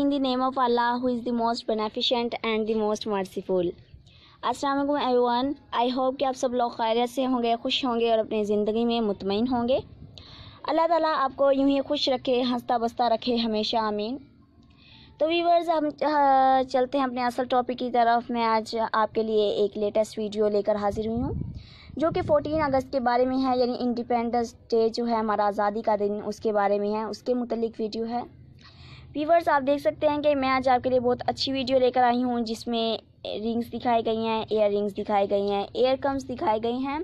in the name of Allah who is the most most and the most merciful अस्सलाम वालेकुम everyone I hope कि आप सब लोग खैरियत से होंगे खुश होंगे और अपनी ज़िंदगी में मुतमिन होंगे अल्लाह ताला आपको यूं ही खुश रखे हंसता बसता रखे हमेशा आमीन तो वीवर्स हम चलते हैं अपने असल टॉपिक की तरफ मैं आज आपके लिए एक लेटेस्ट वीडियो लेकर हाजिर हुई हूँ जो कि 14 अगस्त के बारे में है यानी इंडिपेंडेंस डे जो है हमारा आज़ादी का दिन उसके बारे में है उसके मुतलिक वीडियो है वीवर्स आप देख सकते हैं कि मैं आज आपके लिए बहुत अच्छी वीडियो लेकर आई हूँ जिसमें रिंग्स दिखाई गई हैं एयर रिंग्स दिखाई गई हैं एयर कम्स दिखाई गई हैं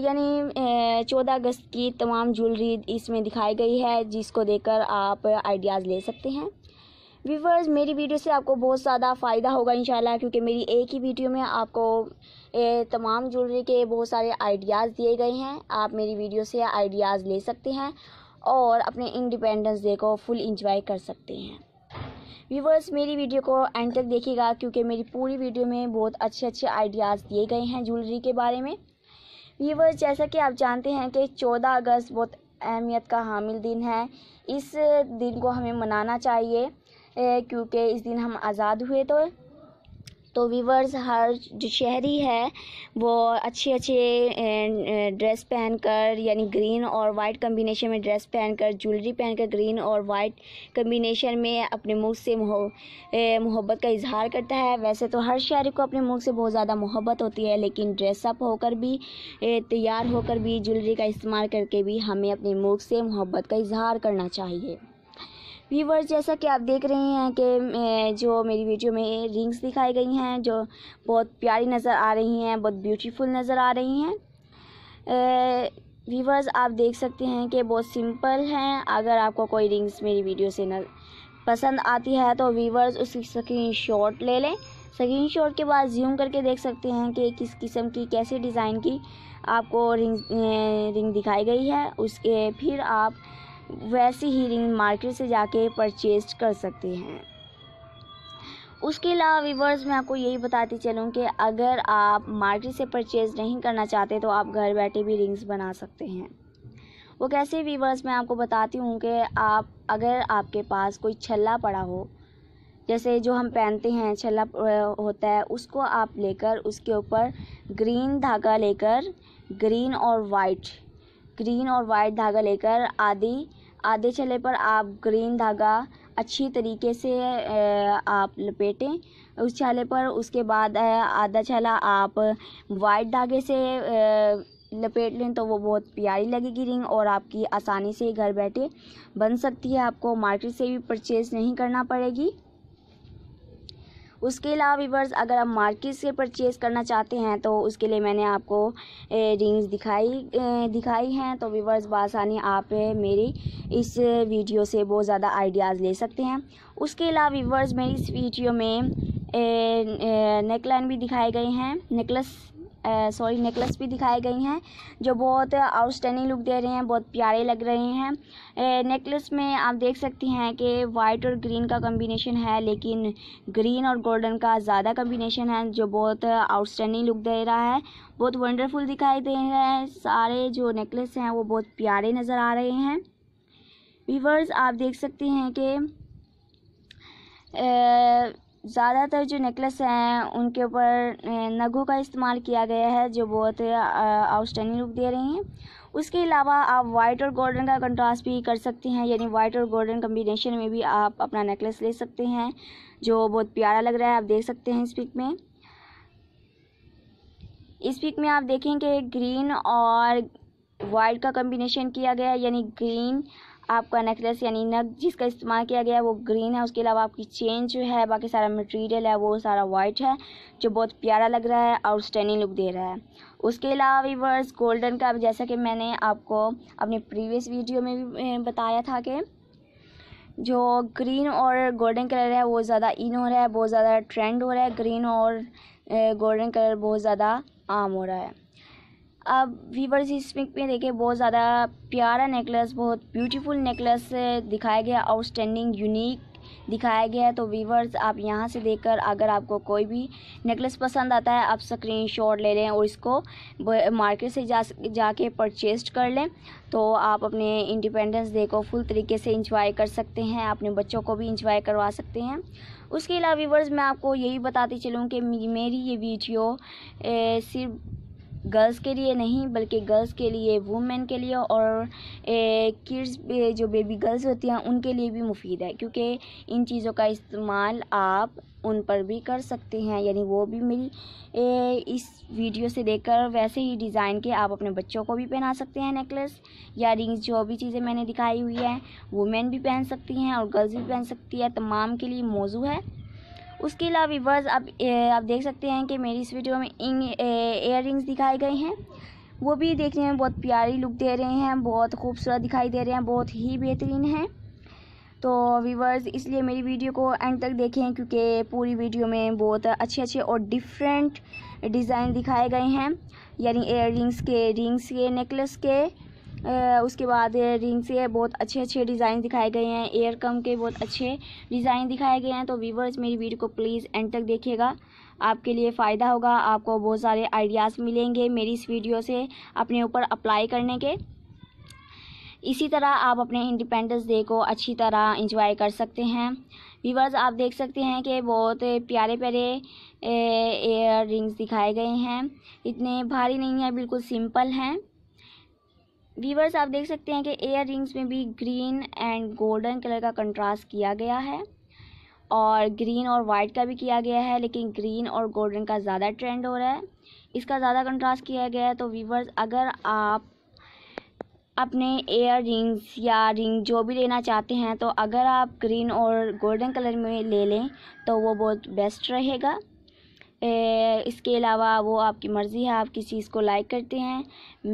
यानी चौदह अगस्त की तमाम ज्वेलरी इसमें दिखाई गई है जिसको देखकर आप आइडियाज़ ले सकते हैं व्यूवर्स मेरी वीडियो से आपको बहुत ज़्यादा फ़ायदा होगा इंशाल्लाह क्योंकि मेरी एक ही वीडियो में आपको तमाम ज्वेलरी के बहुत सारे आइडियाज़ दिए गए हैं आप मेरी वीडियो से आइडियाज़ ले सकते हैं और अपने इंडिपेंडेंस डे को फुल इंजॉय कर सकते हैं व्यूवर्स मेरी वीडियो को एंड तक देखिएगा क्योंकि मेरी पूरी वीडियो में बहुत अच्छे अच्छे आइडियाज़ दिए गए हैं ज्वेलरी के बारे में व्यूवर्स जैसा कि आप जानते हैं कि 14 अगस्त बहुत अहमियत का हामिल दिन है इस दिन को हमें मनाना चाहिए क्योंकि इस दिन हम आज़ाद हुए तो तो वीवर्स हर जो शहरी है वो अच्छे अच्छे ड्रेस पहनकर यानी ग्रीन और वाइट कम्बिनेशन में ड्रेस पहनकर ज्वेलरी पहनकर ग्रीन और वाइट कम्बिनेशन में अपने मुँह से मोहब्बत का इजहार करता है वैसे तो हर शहरी को अपने मुँह से बहुत ज़्यादा मोहब्बत होती है लेकिन ड्रेसअप होकर भी तैयार होकर भी ज्वेलरी का इस्तेमाल करके भी हमें अपने मुँह से मोहब्बत का इजहार करना चाहिए वीवर्स जैसा कि आप देख रहे हैं कि जो मेरी वीडियो में रिंग्स दिखाई गई हैं जो बहुत प्यारी नज़र आ रही हैं बहुत ब्यूटीफुल नज़र आ रही हैं वीवर्स आप देख सकते हैं कि बहुत सिंपल हैं अगर आपको कोई रिंग्स मेरी वीडियो से न पसंद आती है तो वीवर्स उसकी स्क्रीन शॉट ले लें स्क्रीन शॉट के बाद जूम करके देख सकते हैं कि किस किस्म की कैसे डिज़ाइन की आपको रिंग रिंग दिखाई गई है उसके फिर आप वैसे ही रिंग मार्केट से जाके परचेज कर सकते हैं उसके अलावा व्यूवर्स मैं आपको यही बताती चलूँ कि अगर आप मार्केट से परचेज़ नहीं करना चाहते तो आप घर बैठे भी रिंग्स बना सकते हैं वो कैसे व्यूवर्स मैं आपको बताती हूँ कि आप अगर आपके पास कोई छल्ला पड़ा हो जैसे जो हम पहनते हैं छल्ला होता है उसको आप लेकर उसके ऊपर ग्रीन धागा लेकर ग्रीन और वाइट ग्रीन और वाइट धागा लेकर आधी आधे चले पर आप ग्रीन धागा अच्छी तरीके से आप लपेटें उस छाले पर उसके बाद आधा छाला आप वाइट धागे से लपेट लें तो वो बहुत प्यारी लगेगी रिंग और आपकी आसानी से घर बैठे बन सकती है आपको मार्केट से भी परचेज़ नहीं करना पड़ेगी उसके अलावा वीवर्स अगर आप मार्केट से परचेज़ करना चाहते हैं तो उसके लिए मैंने आपको रिंग्स दिखाई दिखाई हैं तो वीवर्स बसानी आप मेरी इस वीडियो से बहुत ज़्यादा आइडियाज़ ले सकते हैं उसके अलावा वीवर्स मेरी इस वीडियो में नेकलाइन भी दिखाए गए हैं नेकलस सॉरी नेकलेस भी दिखाई गई हैं जो बहुत आउटस्टैंडिंग लुक दे रहे हैं बहुत प्यारे लग रहे हैं नेकलेस में आप देख सकती हैं कि वाइट और ग्रीन का कम्बिनेशन है लेकिन ग्रीन और गोल्डन का ज़्यादा कम्बिनेशन है जो बहुत आउटस्टैंडिंग लुक दे रहा है बहुत वंडरफुल दिखाई दे रहे हैं सारे जो नेकलेस हैं वो बहुत प्यारे नज़र आ रहे हैं वीवर्स आप देख सकते हैं कि ज़्यादातर जो नेकलेस हैं उनके ऊपर नगों का इस्तेमाल किया गया है जो बहुत आउटस्टैंडिंग लुक दे रही हैं उसके अलावा आप वाइट और गोल्डन का कंट्रास्ट भी कर सकते हैं यानी वाइट और गोल्डन कम्बिनेशन में भी आप अपना नेकलेस ले सकते हैं जो बहुत प्यारा लग रहा है आप देख सकते हैं इस पिक में इस पिक में आप देखेंगे ग्रीन और वाइट का कम्बिनेशन किया गया है यानी ग्रीन आपका नेकलेस यानी नग जिसका इस्तेमाल किया गया है वो ग्रीन है उसके अलावा आपकी चेन जो है बाकी सारा मटेरियल है वो सारा वाइट है जो बहुत प्यारा लग रहा है और स्टैनिंग लुक दे रहा है उसके अलावा वीवर्स गोल्डन का जैसा कि मैंने आपको अपने प्रीवियस वीडियो में भी बताया था कि जो ग्रीन और गोल्डन कलर है वो ज़्यादा इन हो रहा है बहुत ज़्यादा ट्रेंड हो रहा है ग्रीन और गोल्डन कलर बहुत ज़्यादा आम हो रहा है अब वीवर्स इसमें में देखिए बहुत ज़्यादा प्यारा नेकलेस बहुत ब्यूटीफुल नेकलेस दिखाया गया आउटस्टैंडिंग यूनिक दिखाया गया है तो वीवर्स आप यहाँ से देखकर अगर आपको कोई भी नेकलेस पसंद आता है आप स्क्रीन शॉट ले लें और इसको मार्केट से जा जाके परचेज कर लें तो आप अपने इंडिपेंडेंस डे को फुल तरीके से इंजॉय कर सकते हैं अपने बच्चों को भी इंजॉय करवा सकते हैं उसके अलावा वीवर्स मैं आपको यही बताती चलूँ कि मेरी ये वीडियो सिर्फ गर्ल्स के लिए नहीं बल्कि गर्ल्स के लिए वुमेन के लिए और किड्स जो बेबी गर्ल्स होती हैं उनके लिए भी मुफीद है क्योंकि इन चीज़ों का इस्तेमाल आप उन पर भी कर सकते हैं यानी वो भी मेरी ए, इस वीडियो से देखकर वैसे ही डिज़ाइन के आप अपने बच्चों को भी पहना सकते हैं नेकलेस या रिंग्स जो भी चीज़ें मैंने दिखाई हुई हैं वुमेन भी पहन सकती हैं और गर्ल्स भी पहन सकती है तमाम के लिए मौजू है उसके अलावा वीवर्स आप आप देख सकते हैं कि मेरी इस वीडियो में इन एयर रिंग्स दिखाए गए हैं वो भी देखने में बहुत प्यारी लुक दे रहे हैं बहुत खूबसूरत दिखाई दे रहे हैं बहुत ही बेहतरीन हैं तो व्यूवर्स इसलिए मेरी वीडियो को एंड तक देखें क्योंकि पूरी वीडियो में बहुत अच्छे अच्छे और डिफरेंट डिज़ाइन दिखाए गए हैं यानी एयर रिंग्स के रिंग्स के नेकलेस के उसके बाद रिंग से बहुत अच्छे अच्छे डिज़ाइन दिखाए गए हैं एयर कम के बहुत अच्छे डिज़ाइन दिखाए गए हैं तो वीवर्स मेरी वीडियो को प्लीज़ एंड तक देखिएगा आपके लिए फ़ायदा होगा आपको बहुत सारे आइडियाज़ मिलेंगे मेरी इस वीडियो से अपने ऊपर अप्लाई करने के इसी तरह आप अपने इंडिपेंडेंस डे को अच्छी तरह इंजॉय कर सकते हैं वीवर्स आप देख सकते हैं कि बहुत प्यारे प्यारे एयर रिंग्स दिखाए गए हैं इतने भारी नहीं है बिल्कुल सिंपल हैं वीवर्स आप देख सकते हैं कि एयर रिंग्स में भी ग्रीन एंड गोल्डन कलर का कंट्रास्ट किया गया है और ग्रीन और वाइट का भी किया गया है लेकिन ग्रीन और गोल्डन का ज़्यादा ट्रेंड हो रहा है इसका ज़्यादा कंट्रास्ट किया गया है तो वीवर्स अगर आप अपने एयर रिंग्स या रिंग जो भी लेना चाहते हैं तो अगर आप ग्रीन और गोल्डन कलर में ले लें तो वो बहुत बेस्ट रहेगा इसके अलावा वो आपकी मर्ज़ी है आप किस चीज़ को लाइक करते हैं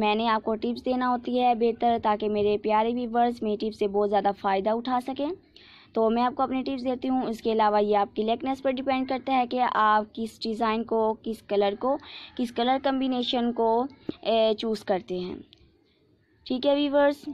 मैंने आपको टिप्स देना होती है बेहतर ताकि मेरे प्यारे व्यूवर्स मेरी टिप्स से बहुत ज़्यादा फ़ायदा उठा सकें तो मैं आपको अपनी टिप्स देती हूँ इसके अलावा ये आपकी लेकनेस पर डिपेंड करता है कि आप किस डिज़ाइन को किस कलर को किस कलर कम्बिनेशन को चूज़ करते हैं ठीक है व्यूवर्स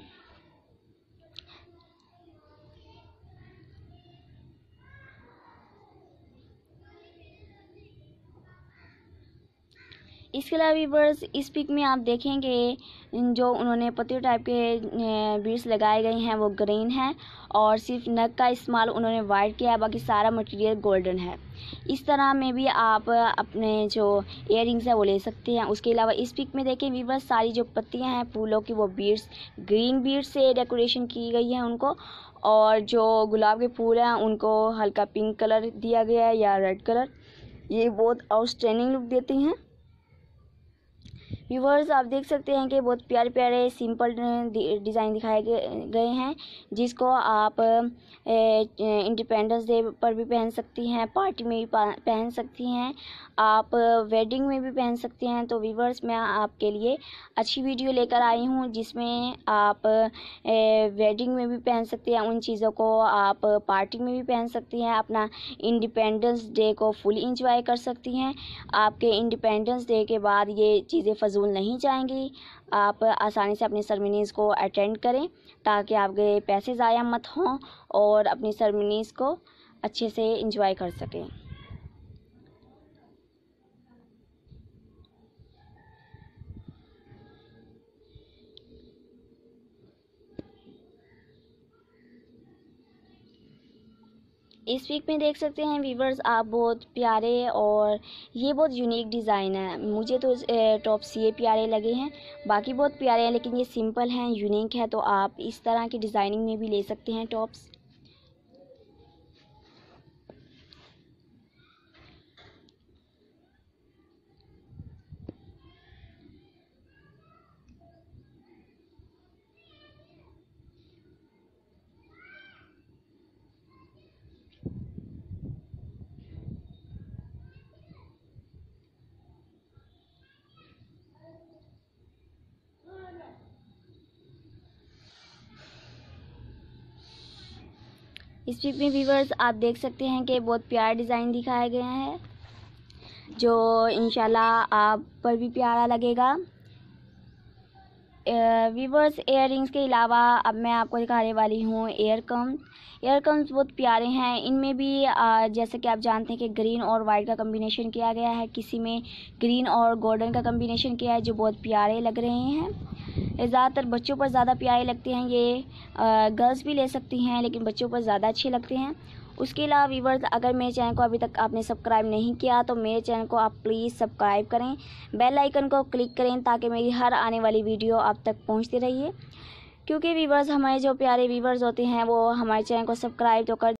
इसके अलावा वीवर्स इस पिक में आप देखेंगे जो उन्होंने पतियों टाइप के बीड्स लगाए गए हैं वो ग्रीन है और सिर्फ नक का इस्तेमाल उन्होंने वाइट किया है बाकी सारा मटेरियल गोल्डन है इस तरह में भी आप अपने जो इयर है वो ले सकते हैं उसके अलावा इस पिक में देखें वीवर्स सारी जो पत्तियाँ हैं फूलों की वो बीड्स ग्रीन बीड्स से डेकोरेशन की गई है उनको और जो गुलाब के फूल हैं उनको हल्का पिंक कलर दिया गया है या रेड कलर ये बहुत आउटस्टैंडिंग लुक देती हैं व्यूवर्स आप देख सकते हैं कि बहुत प्यारे प्यारे सिंपल डिज़ाइन दिखाए गए हैं जिसको आप इंडिपेंडेंस डे पर भी पहन सकती हैं पार्टी में भी पहन सकती हैं आप वेडिंग में भी पहन सकती हैं तो व्यूवर्स मैं आपके लिए अच्छी वीडियो लेकर आई हूँ जिसमें आप वेडिंग में भी पहन सकती हैं उन चीज़ों को आप पार्टी में भी पहन सकती हैं अपना इंडिपेंडेंस डे को फुल इंजॉय कर सकती हैं आपके इंडिपेंडेंस डे के बाद ये चीज़ें फजूल नहीं जाएंगी आप आसानी से अपनी सरमनीज़ को अटेंड करें ताकि आपके पैसे ज़ाया मत हों और अपनी सरमनीज़ को अच्छे से इंजॉय कर सकें इस वीक में देख सकते हैं वीवर्स आप बहुत प्यारे और ये बहुत यूनिक डिज़ाइन है मुझे तो टॉप्स ये प्यारे लगे हैं बाकी बहुत प्यारे हैं लेकिन ये सिंपल हैं यूनिक है तो आप इस तरह की डिज़ाइनिंग में भी ले सकते हैं टॉप्स इस में व्यूवर्स आप देख सकते हैं कि बहुत प्यार डिज़ाइन दिखाया गया है जो इंशाल्लाह आप पर भी प्यारा लगेगा वीवर्स एयर रिंग्स के अलावा अब मैं आपको दिखाने वाली हूँ एयर कम्स एयर कम्स बहुत प्यारे हैं इनमें भी जैसे कि आप जानते हैं कि ग्रीन और वाइट का कम्बिनेशन किया गया है किसी में ग्रीन और गोल्डन का कम्बिनेशन किया है जो बहुत प्यारे लग रहे हैं ज़्यादातर बच्चों पर ज़्यादा प्यारे लगते हैं ये गर्ल्स भी ले सकती हैं लेकिन बच्चों पर ज़्यादा अच्छे लगते हैं उसके अलावा व्यूवर्स अगर मेरे चैनल को अभी तक आपने सब्सक्राइब नहीं किया तो मेरे चैनल को आप प्लीज़ सब्सक्राइब करें बेल आइकन को क्लिक करें ताकि मेरी हर आने वाली वीडियो आप तक पहुँचती रहिए क्योंकि व्यूवर्स हमारे जो प्यारे व्यूवर्स होते हैं वो हमारे चैनल को सब्सक्राइब तो कर